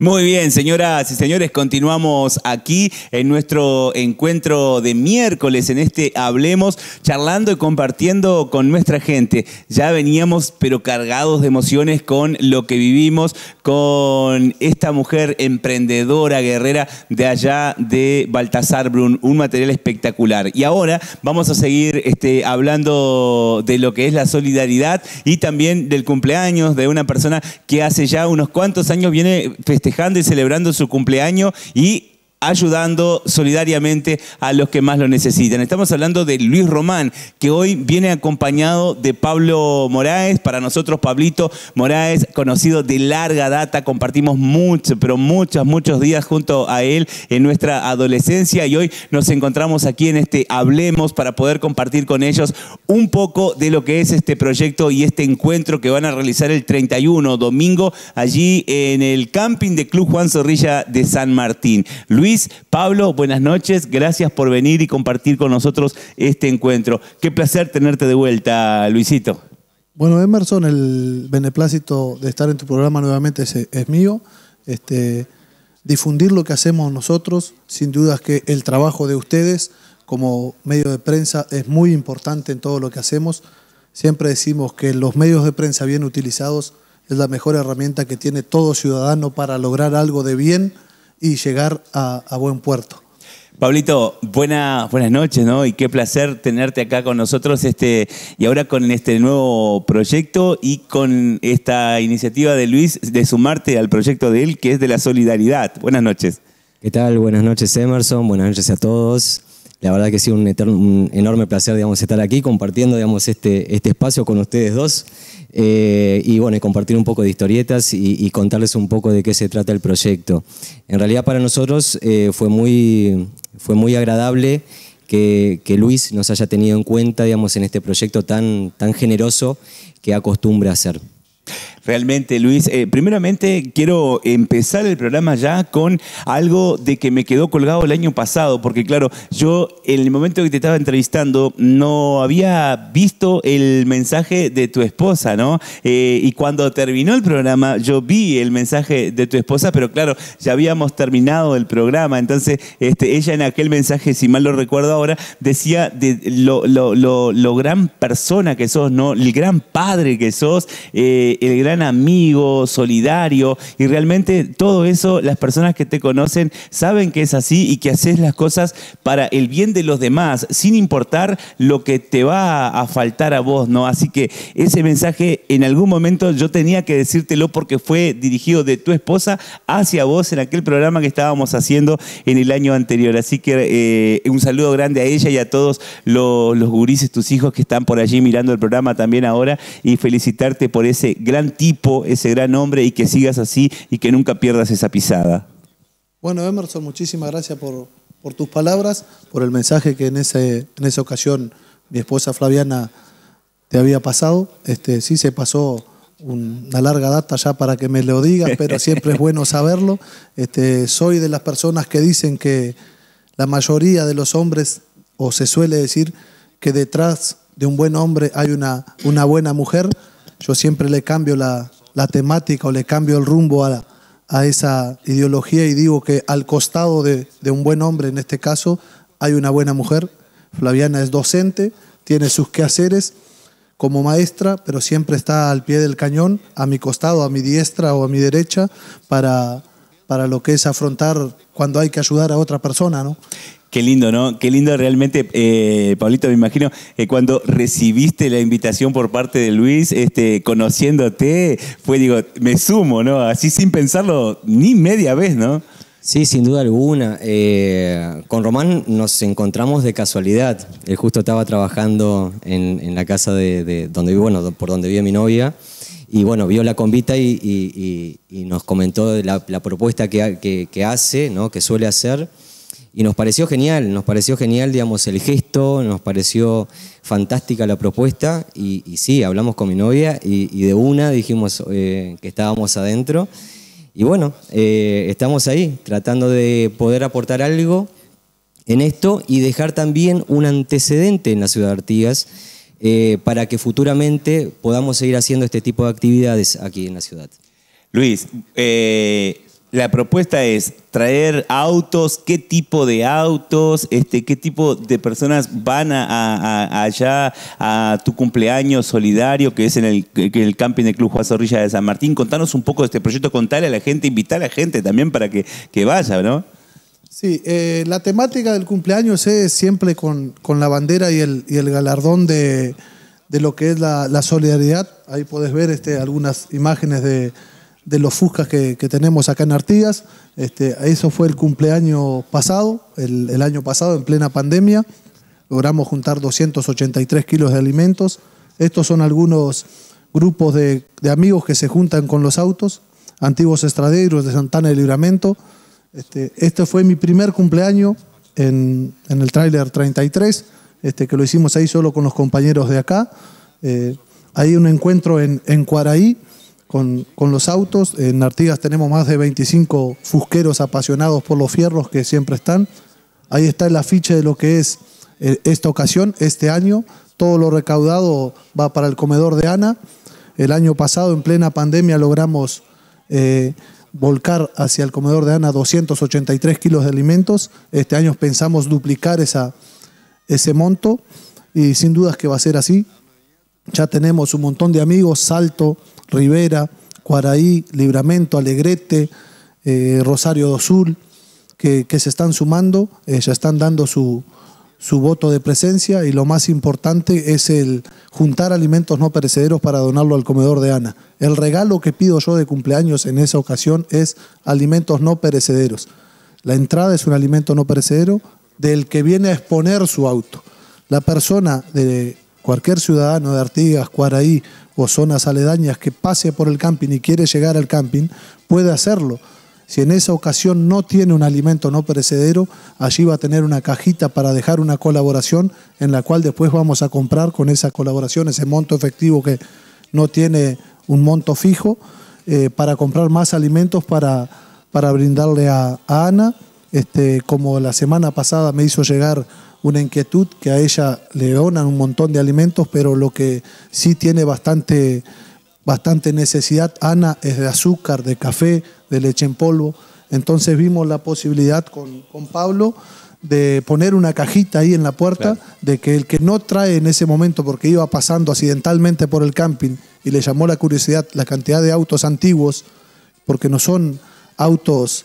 Muy bien, señoras y señores, continuamos aquí en nuestro encuentro de miércoles, en este Hablemos, charlando y compartiendo con nuestra gente. Ya veníamos, pero cargados de emociones con lo que vivimos, con esta mujer emprendedora, guerrera de allá de Baltasar Brun, un material espectacular. Y ahora vamos a seguir este, hablando de lo que es la solidaridad y también del cumpleaños de una persona que hace ya unos cuantos años viene festejando festejando y celebrando su cumpleaños y ayudando solidariamente a los que más lo necesitan. Estamos hablando de Luis Román, que hoy viene acompañado de Pablo Moraes. Para nosotros, Pablito Moraes, conocido de larga data, compartimos muchos, pero muchos, muchos días junto a él en nuestra adolescencia y hoy nos encontramos aquí en este Hablemos para poder compartir con ellos un poco de lo que es este proyecto y este encuentro que van a realizar el 31, domingo, allí en el camping de Club Juan Zorrilla de San Martín. Luis Luis, Pablo, buenas noches. Gracias por venir y compartir con nosotros este encuentro. Qué placer tenerte de vuelta, Luisito. Bueno, Emerson, el beneplácito de estar en tu programa nuevamente es, mío. Este, difundir lo que hacemos nosotros, sin duda que el trabajo de ustedes como medio de prensa es muy importante en todo lo que hacemos. Siempre decimos que los medios de prensa bien utilizados es la mejor herramienta que tiene todo ciudadano para lograr algo de bien y llegar a, buen puerto. Pablito, buenas noches, ¿no? Y qué placer tenerte acá con nosotros este, y ahora con este nuevo proyecto y con esta iniciativa de Luis de sumarte al proyecto de él, que es de la solidaridad. Buenas noches. ¿Qué tal? Buenas noches, Emerson. Buenas noches a todos. La verdad que ha sido un, enorme placer digamos, estar aquí compartiendo digamos, este, este espacio con ustedes dos eh, y bueno, compartir un poco de historietas y, contarles un poco de qué se trata el proyecto. En realidad para nosotros eh, fue, muy, fue muy agradable que, que, Luis nos haya tenido en cuenta digamos, en este proyecto tan, tan generoso que acostumbra hacer. Realmente, Luis, eh, primeramente quiero empezar el programa ya con algo de que me quedó colgado el año pasado, porque claro, yo en el momento que te estaba entrevistando no había visto el mensaje de tu esposa, ¿no? Eh, y cuando terminó el programa, yo vi el mensaje de tu esposa, pero claro, ya habíamos terminado el programa, entonces este, ella en aquel mensaje, si mal lo recuerdo ahora, decía de lo, lo, gran persona que sos, ¿no? El gran padre que sos, eh, el gran amigo, solidario, y realmente todo eso las personas que te conocen saben que es así y que haces las cosas para el bien de los demás, sin importar lo que te va a faltar a vos, ¿no? Así que ese mensaje en algún momento yo tenía que decírtelo porque fue dirigido de tu esposa hacia vos en aquel programa que estábamos haciendo en el año anterior. Así que eh, un saludo grande a ella y a todos los, gurises, tus hijos que están por allí mirando el programa también ahora y felicitarte por ese gran tipo, ese gran hombre y que sigas así y que nunca pierdas esa pisada. Bueno, Emerson, muchísimas gracias por, tus palabras, por el mensaje que en, en esa ocasión mi esposa Flaviana te había pasado. Este, sí se pasó una larga data ya para que me lo digas, pero siempre es bueno saberlo. Este, soy de las personas que dicen que la mayoría de los hombres, o se suele decir, que detrás de un buen hombre hay una, una buena mujer. Yo siempre le cambio la, la temática o le cambio el rumbo a, a, esa ideología y digo que al costado de, de un buen hombre, en este caso, hay una buena mujer. Flaviana es docente, tiene sus quehaceres como maestra, pero siempre está al pie del cañón, a mi costado, a mi diestra o a mi derecha, para, para lo que es afrontar cuando hay que ayudar a otra persona, ¿no? Qué lindo, ¿no? Qué lindo realmente, eh, Paulito me imagino que eh, cuando recibiste la invitación por parte de Luis, este, conociéndote, fue, digo, me sumo, ¿no? Así sin pensarlo ni media vez, ¿no? Sí, sin duda alguna. Eh, con Román nos encontramos de casualidad. Él justo estaba trabajando en, la casa de, donde bueno, por donde vive mi novia. Y bueno, vio la convita y, nos comentó la, propuesta que, hace, que suele hacer. Y nos pareció genial, nos pareció genial, digamos, el gesto, nos pareció fantástica la propuesta. Y, sí, hablamos con mi novia y, de una dijimos eh, que estábamos adentro. Y bueno, eh, estamos ahí tratando de poder aportar algo en esto y dejar también un antecedente en la ciudad de Artigas eh, para que futuramente podamos seguir haciendo este tipo de actividades aquí en la ciudad. Luis, eh, la propuesta es traer autos, qué tipo de autos, este, qué tipo de personas van a, allá a tu cumpleaños solidario que es en el, camping del Club Juan Zorrilla de San Martín. Contanos un poco de este proyecto, contale a la gente, invita a la gente también para que, que vaya, ¿no? Sí, eh, la temática del cumpleaños es siempre con, con la bandera y el, el galardón de, lo que es la, solidaridad. Ahí podés ver este, algunas imágenes de de los Fuscas que, tenemos acá en Artigas. Este, eso fue el cumpleaños pasado, el, año pasado, en plena pandemia. Logramos juntar 283 kilos de alimentos. Estos son algunos grupos de, amigos que se juntan con los autos, antiguos estraderos de Santana de Libramento. Este, este, fue mi primer cumpleaños en, el trailer 33, este, que lo hicimos ahí solo con los compañeros de acá. Eh, hay un encuentro en, en Cuaraí, con, los autos. En Artigas tenemos más de 25 fusqueros apasionados por los fierros que siempre están. Ahí está el afiche de lo que es eh, esta ocasión, este año. Todo lo recaudado va para el comedor de Ana. El año pasado, en plena pandemia, logramos eh, volcar hacia el comedor de Ana 283 kilos de alimentos. Este año pensamos duplicar esa, ese monto y sin dudas que va a ser así. Ya tenemos un montón de amigos, Salto, Rivera, Cuaraí, Libramento, Alegrete, eh, Rosario do Sul, que, se están sumando, eh, ya están dando su, su voto de presencia y lo más importante es el juntar alimentos no perecederos para donarlo al comedor de Ana. El regalo que pido yo de cumpleaños en esa ocasión es alimentos no perecederos. La entrada es un alimento no perecedero del que viene a exponer su auto. La persona de Cualquier ciudadano de Artigas, Cuaraí o zonas aledañas que pase por el camping y quiere llegar al camping puede hacerlo. Si en esa ocasión no tiene un alimento no perecedero, allí va a tener una cajita para dejar una colaboración en la cual después vamos a comprar con esa colaboración, ese monto efectivo que no tiene un monto fijo, eh, para comprar más alimentos para, para brindarle a, Ana, este, como la semana pasada me hizo llegar una inquietud que a ella le donan un montón de alimentos, pero lo que sí tiene bastante, bastante necesidad, Ana, es de azúcar, de café, de leche en polvo. Entonces vimos la posibilidad con, Pablo de poner una cajita ahí en la puerta, de que el que no trae en ese momento, porque iba pasando accidentalmente por el camping y le llamó la curiosidad la cantidad de autos antiguos, porque no son autos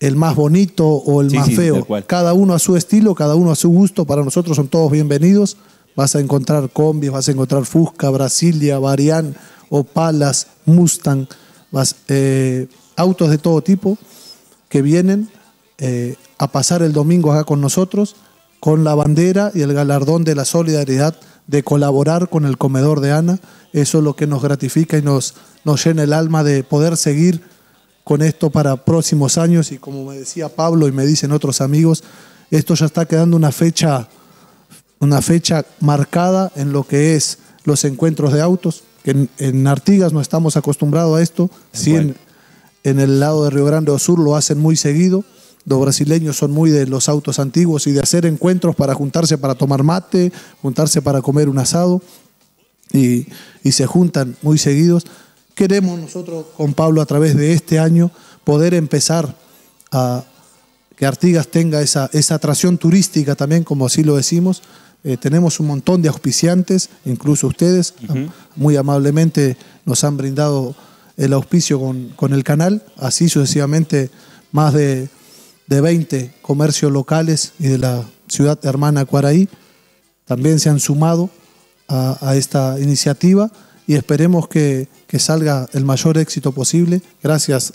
el más bonito o el más feo. Cada uno a su estilo, cada uno a su gusto. Para nosotros son todos bienvenidos. Vas a encontrar combis, vas a encontrar Fusca, Brasilia, Varian, Opalas, Mustang, eh, autos de todo tipo que vienen eh, a pasar el domingo acá con nosotros con la bandera y el galardón de la solidaridad de colaborar con el comedor de Ana. Eso es lo que nos gratifica y nos, nos llena el alma de poder seguir con esto para próximos años y como me decía Pablo y me dicen otros amigos, esto ya está quedando una fecha, una fecha marcada en lo que es los encuentros de autos, en, Artigas no estamos acostumbrados a esto, sí en, el lado de Río Grande do Sur lo hacen muy seguido, los brasileños son muy de los autos antiguos y de hacer encuentros para juntarse para tomar mate, juntarse para comer un asado y se juntan muy seguidos queremos nosotros con Pablo a través de este año poder empezar a que Artigas tenga esa, esa atracción turística también, como así lo decimos. Eh, tenemos un montón de auspiciantes, incluso ustedes muy amablemente nos han brindado el auspicio con, el canal, así sucesivamente más de, 20 comercios locales y de la ciudad hermana Cuaraí también se han sumado a esta iniciativa y esperemos que, salga el mayor éxito posible. Gracias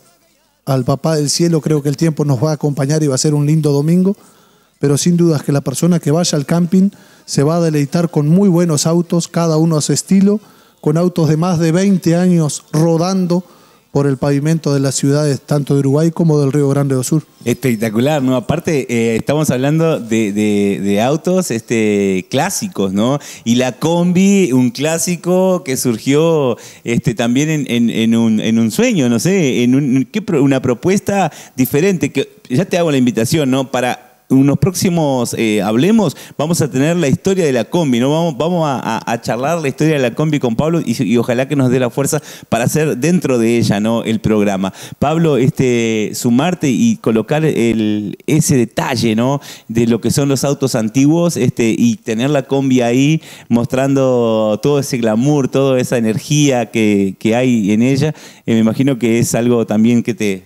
al Papá del Cielo, creo que el tiempo nos va a acompañar y va a ser un lindo domingo, pero sin dudas que la persona que vaya al camping se va a deleitar con muy buenos autos, cada uno a su estilo, con autos de más de 20 años rodando por el pavimento de las ciudades, tanto de Uruguay como del Río Grande do Sur. Espectacular, ¿no? Aparte, eh, estamos hablando de, autos este, clásicos, ¿no? Y la combi, un clásico que surgió este, también en, un, en un, sueño, no sé, en una propuesta diferente, que ya te hago la invitación, ¿no? Para unos próximos eh, Hablemos vamos a tener la historia de la combi, ¿no? Vamos, vamos a, charlar la historia de la combi con Pablo y, ojalá que nos dé la fuerza para hacer dentro de ella, ¿no? El programa. Pablo, este, sumarte y colocar el, ese detalle, ¿no? De lo que son los autos antiguos este, y tener la combi ahí mostrando todo ese glamour, toda esa energía que, hay en ella, eh, me imagino que es algo también que te,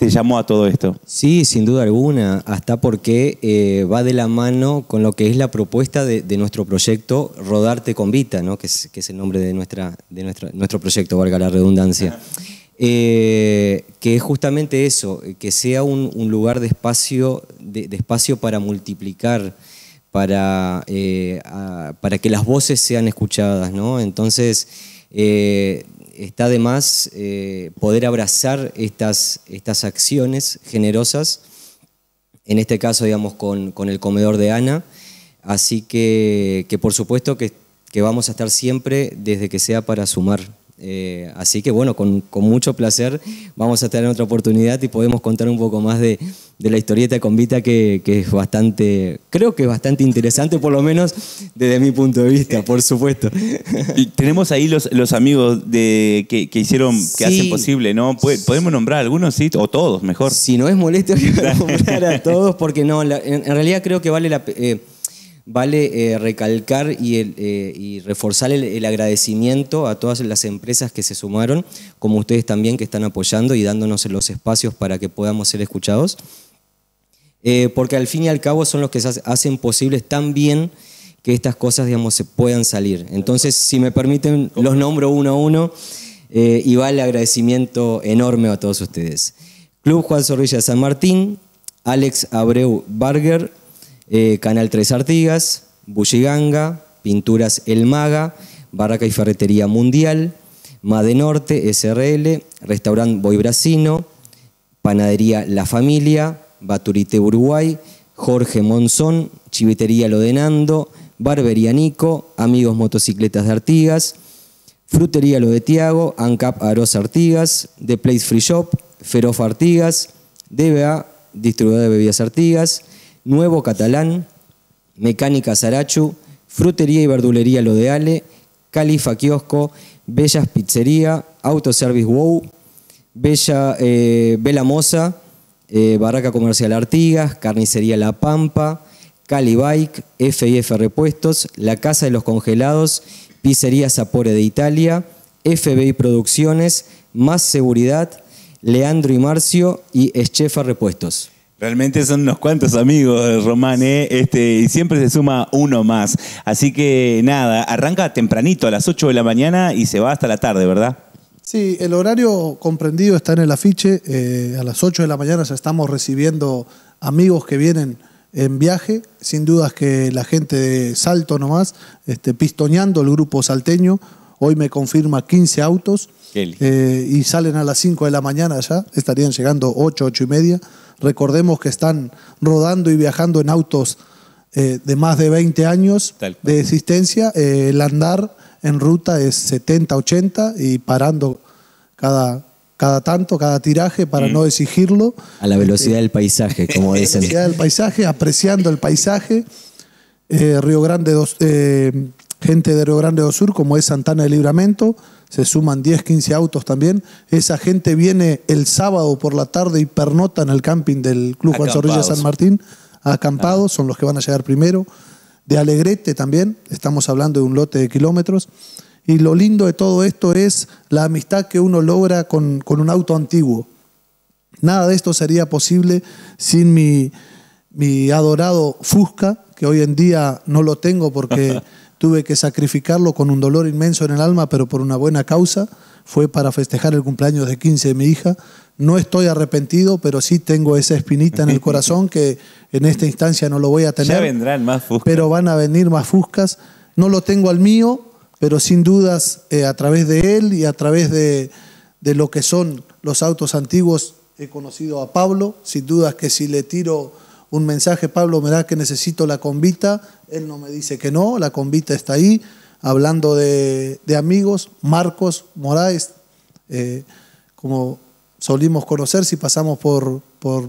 te llamó a todo esto? Sí, sin duda alguna, hasta porque eh, va de la mano con lo que es la propuesta de, nuestro proyecto Rodarte con Vita, ¿no? que, es, el nombre de, nuestra, de nuestro proyecto, valga la redundancia. Eh, que es justamente eso, que sea un, lugar de espacio, de, espacio para multiplicar, para, eh, para que las voces sean escuchadas. ¿no? Entonces, está de más eh, poder abrazar estas, estas acciones generosas, en este caso, digamos, con, el comedor de Ana. Así que, por supuesto que vamos a estar siempre desde que sea para sumar. Eh, así que bueno, con, mucho placer vamos a tener otra oportunidad y podemos contar un poco más de, la historieta con Vita que, es bastante, creo que es bastante interesante, por lo menos desde mi punto de vista, eh, por supuesto. Y tenemos ahí los, amigos que, hicieron, que hacen posible, ¿no? ¿Podemos nombrar algunos, sí? O todos, mejor. Si no es molesto nombrar a todos, porque no, en, realidad creo que vale la... Eh, vale eh, recalcar y, eh, reforzar el, agradecimiento a todas las empresas que se sumaron, como ustedes también que están apoyando y dándonos los espacios para que podamos ser escuchados, eh, porque al fin y al cabo son los que hacen posibles también que estas cosas digamos, se puedan salir. Entonces, si me permiten, los nombro uno a uno y vale agradecimiento enorme a todos ustedes. Club Juan Zorrilla San Martín, Alex Abreu Barger, eh, Canal 3 Artigas, Bulliganga, Pinturas El Maga, Barraca y Ferretería Mundial, Made Norte, SRL, Restaurant Boy Brasino, Panadería La Familia, Baturite Uruguay, Jorge Monzón, Chivitería Lodenando, Barbería Nico, Amigos Motocicletas de Artigas, Frutería Lo de Tiago, ANCAP Aros Artigas, The Place Free Shop, Feroz Artigas, DBA, Distribuidor de Bebidas Artigas, Nuevo Catalán, Mecánica Sarachu, Frutería y Verdulería Lo de Ale, Califa Kiosco, Bellas Pizzería, Autoservice Wow, Bella, eh, Mosa, eh, Barraca Comercial Artigas, Carnicería La Pampa, Cali Bike, FIF Repuestos, La Casa de los Congelados, Pizzería Sapore de Italia, FBI Producciones, Más Seguridad, Leandro y Marcio y Eschefa Repuestos. Realmente son unos cuantos amigos, Román, ¿eh? este, y siempre se suma uno más. Así que nada, arranca tempranito a las 8 de la mañana y se va hasta la tarde, ¿verdad? Sí, el horario comprendido está en el afiche. Eh, a las 8 de la mañana ya estamos recibiendo amigos que vienen en viaje. Sin dudas que la gente de Salto nomás, este, pistoneando el grupo salteño. Hoy me confirma 15 autos eh, y salen a las 5 de la mañana ya. Estarían llegando 8, 8 y media Recordemos que están rodando y viajando en autos eh, de más de 20 años de existencia. Eh, el andar en ruta es 70, 80 y parando cada, cada tanto, cada tiraje para mm. no exigirlo. A la velocidad del paisaje, como dicen. A la velocidad del paisaje, apreciando el paisaje. Eh, Río Grande, dos, gente de Río Grande do Sur, como es Santana de Libramento, se suman 10, 15 autos también. Esa gente viene el sábado por la tarde y pernota en el camping del Club Juan Zorrilla San Martín, acampados, son los que van a llegar primero. De Alegrete también, estamos hablando de un lote de kilómetros. Y lo lindo de todo esto es la amistad que uno logra con, con un auto antiguo. Nada de esto sería posible sin mi, mi adorado Fusca, que hoy en día no lo tengo porque tuve que sacrificarlo con un dolor inmenso en el alma, pero por una buena causa, fue para festejar el cumpleaños de 15 de mi hija. No estoy arrepentido, pero sí tengo esa espinita en el corazón que en esta instancia no lo voy a tener. Ya vendrán más fuscas. Pero van a venir más fuscas. No lo tengo al mío, pero sin dudas eh, a través de él y a través de, de lo que son los autos antiguos he conocido a Pablo. Sin dudas que si le tiro un mensaje, Pablo, me da que necesito la convita, él no me dice que no, la convita está ahí, hablando de, amigos, Marcos Moraes, eh, como solimos conocer si pasamos por, por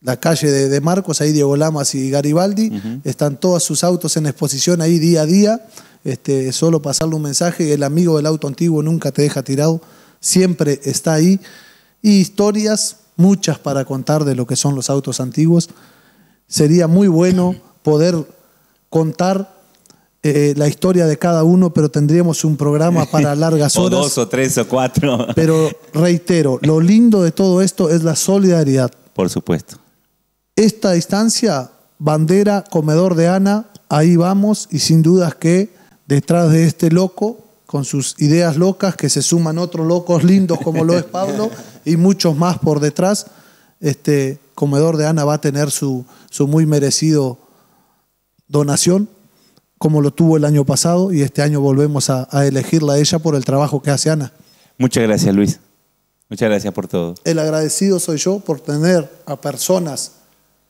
la calle de, Marcos, ahí Diego Lamas y Garibaldi, están todos sus autos en exposición ahí día a día, este, solo pasarle un mensaje, el amigo del auto antiguo nunca te deja tirado, siempre está ahí, y historias muchas para contar de lo que son los autos antiguos. Sería muy bueno poder contar eh, la historia de cada uno, pero tendríamos un programa para largas horas. o dos o tres o cuatro. pero reitero, lo lindo de todo esto es la solidaridad. Por supuesto. Esta distancia, bandera, comedor de Ana, ahí vamos y sin dudas que detrás de este loco, con sus ideas locas, que se suman otros locos lindos como lo es Pablo, y muchos más por detrás, este comedor de Ana va a tener su, su muy merecido donación, como lo tuvo el año pasado, y este año volvemos a, a elegirla a ella por el trabajo que hace Ana. Muchas gracias, Luis. Muchas gracias por todo. El agradecido soy yo por tener a personas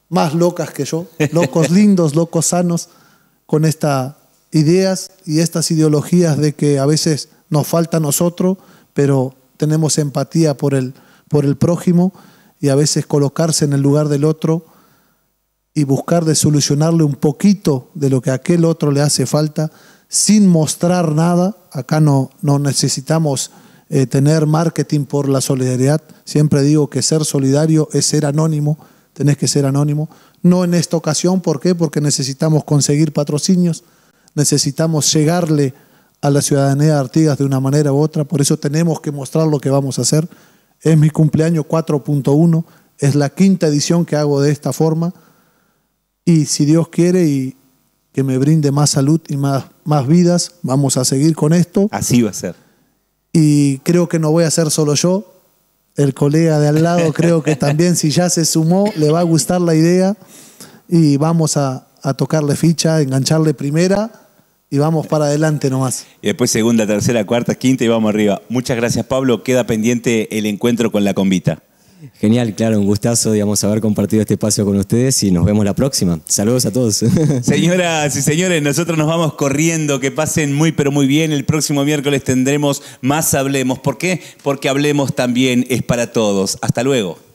más locas que yo, locos lindos, locos sanos, con estas ideas y estas ideologías de que a veces nos falta a nosotros, pero tenemos empatía por el, por el prójimo y a veces colocarse en el lugar del otro y buscar de solucionarle un poquito de lo que a aquel otro le hace falta sin mostrar nada. Acá no, no necesitamos eh, tener marketing por la solidaridad. Siempre digo que ser solidario es ser anónimo, tenés que ser anónimo. No en esta ocasión, ¿por qué? Porque necesitamos conseguir patrocinios, necesitamos llegarle a la ciudadanía de Artigas de una manera u otra, por eso tenemos que mostrar lo que vamos a hacer. Es mi cumpleaños 4.1, es la quinta edición que hago de esta forma y si Dios quiere y que me brinde más salud y más, más vidas, vamos a seguir con esto. Así va a ser. Y creo que no voy a ser solo yo, el colega de al lado creo que también si ya se sumó le va a gustar la idea y vamos a, a tocarle ficha, engancharle primera y vamos para adelante nomás. Y después segunda, tercera, cuarta, quinta y vamos arriba. Muchas gracias, Pablo. Queda pendiente el encuentro con la convita. Genial, claro, un gustazo, digamos, haber compartido este espacio con ustedes y nos vemos la próxima. Saludos a todos. Señoras y señores, nosotros nos vamos corriendo, que pasen muy pero muy bien. El próximo miércoles tendremos más Hablemos. ¿Por qué? Porque Hablemos también es para todos. Hasta luego.